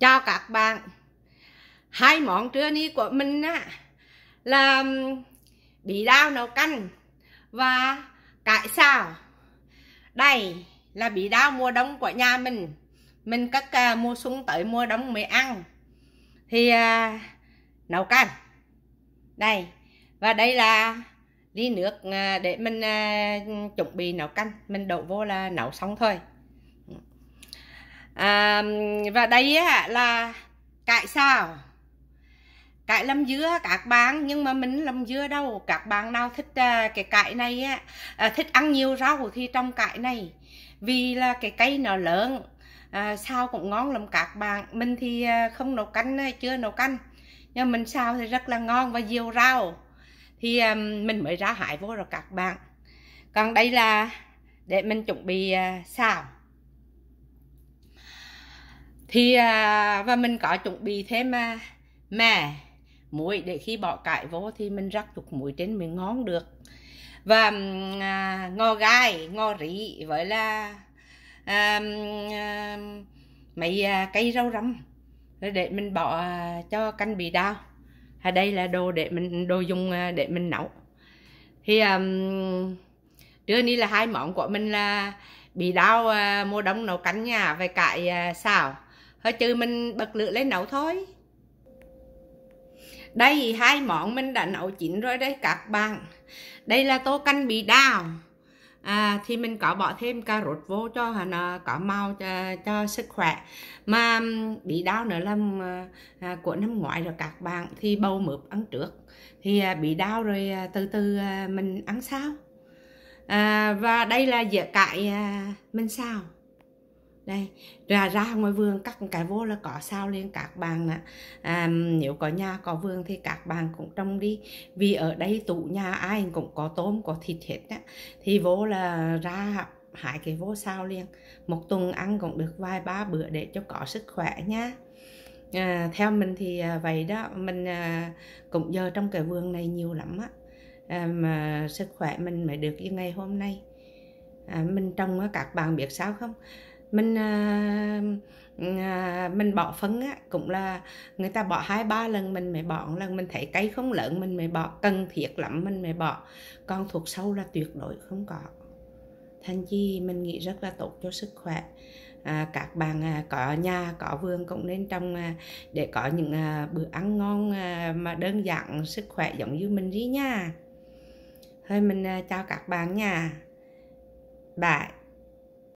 Chào các bạn Hai món trưa ni của mình á Là bí đao nấu canh Và cải xào Đây là bí đao mùa đông của nhà mình Mình cắt uh, à, mùa xuân tới mua đông mới ăn Thì uh, nấu canh Đây Và đây là ly nước à, để mình uh, chuẩn bị nấu canh Mình đổ vô là nấu xong thôi và đây á, là cải xào cải lâm dứa các bạn nhưng mà mình lâm dứa đâu các bạn nào thích à, cái cải này á à, thích ăn nhiều rau thì trong cải này vì là cái cây nó lớn à, sao cũng ngon lắm các bạn mình thì à, không nấu canh à, chưa nấu canh nhưng mình sao thì rất là ngon và nhiều rau thì à, mình mới ra hại vô rồi các bạn còn đây là để mình chuẩn bị à, xào thì à, và mình có chuẩn bị thêm mà mà muối để khi bỏ cải vô thì mình rắc chút muối trên mình ngon được và à, ngò gai ngò rỉ với là à, à mấy cây rau răm để mình bỏ cho canh bị đau à, đây là đồ để mình đồ dùng để mình nấu thì à, trưa đi là hai món của mình là bị đau à, mùa đông nấu canh nhà với cải à, xào hồi trừ mình bật lửa lên nấu thôi đây hai món mình đã nấu chín rồi đây các bạn đây là tô canh bì đào à, thì mình có bỏ thêm cà rốt vô cho nó có màu cho, cho sức khỏe mà bị đau nữa là à, của năm ngoái rồi các bạn thì bầu mướp ăn trước thì à, bị đau rồi à, từ từ à, mình ăn sao à, và đây là dĩa cải à, mình sao đây ra ra ngoài vườn cắt cái vô là có sao liền các bạn nè à, nếu có nhà có vườn thì các bạn cũng trồng đi vì ở đây tủ nhà ai cũng có tôm có thịt hết á thì vô là ra hái cái vô sao liền một tuần ăn cũng được vài ba bữa để cho có sức khỏe nha à, theo mình thì à, vậy đó mình à, cũng giờ trong cái vườn này nhiều lắm á à, mà sức khỏe mình mới được như ngày hôm nay à, mình trồng các bạn biết sao không mình à, à, mình bỏ phân á cũng là người ta bỏ hai ba lần mình mới bỏ một lần mình thấy cây không lớn mình mới bỏ cần thiết lắm mình mới bỏ còn thuộc sâu là tuyệt đối không có thành chi mình nghĩ rất là tốt cho sức khỏe à, các bạn à, có nhà có vườn cũng nên trồng à, để có những à, bữa ăn ngon à, mà đơn giản sức khỏe giống như mình đi nha thôi mình à, chào các bạn nha bye